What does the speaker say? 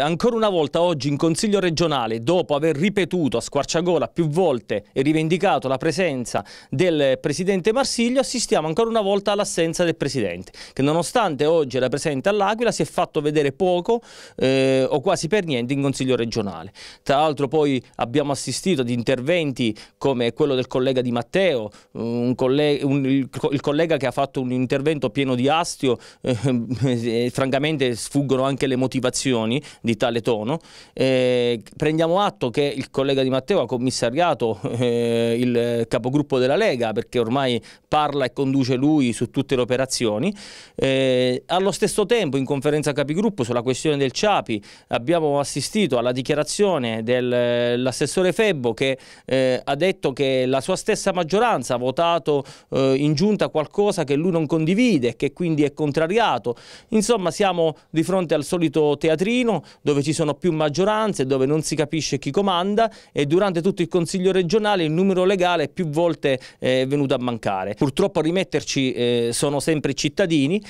Ancora una volta oggi in Consiglio regionale, dopo aver ripetuto a squarciagola più volte e rivendicato la presenza del Presidente Marsiglio, assistiamo ancora una volta all'assenza del Presidente, che nonostante oggi era presente all'Aquila si è fatto vedere poco eh, o quasi per niente in Consiglio regionale. Tra l'altro poi abbiamo assistito ad interventi come quello del collega Di Matteo, un collega, un, il, collega che ha fatto un intervento pieno di astio, eh, eh, francamente sfuggono anche le motivazioni di tale tono. Eh, prendiamo atto che il collega Di Matteo ha commissariato eh, il capogruppo della Lega perché ormai parla e conduce lui su tutte le operazioni. Eh, allo stesso tempo in conferenza capigruppo sulla questione del Ciapi abbiamo assistito alla dichiarazione dell'assessore eh, Febbo che eh, ha detto che la sua stessa maggioranza ha votato eh, in giunta qualcosa che lui non condivide, e che quindi è contrariato. Insomma siamo di fronte al solito teatrino dove ci sono più maggioranze, dove non si capisce chi comanda e durante tutto il Consiglio regionale il numero legale più volte è eh, venuto a mancare. Purtroppo a rimetterci eh, sono sempre i cittadini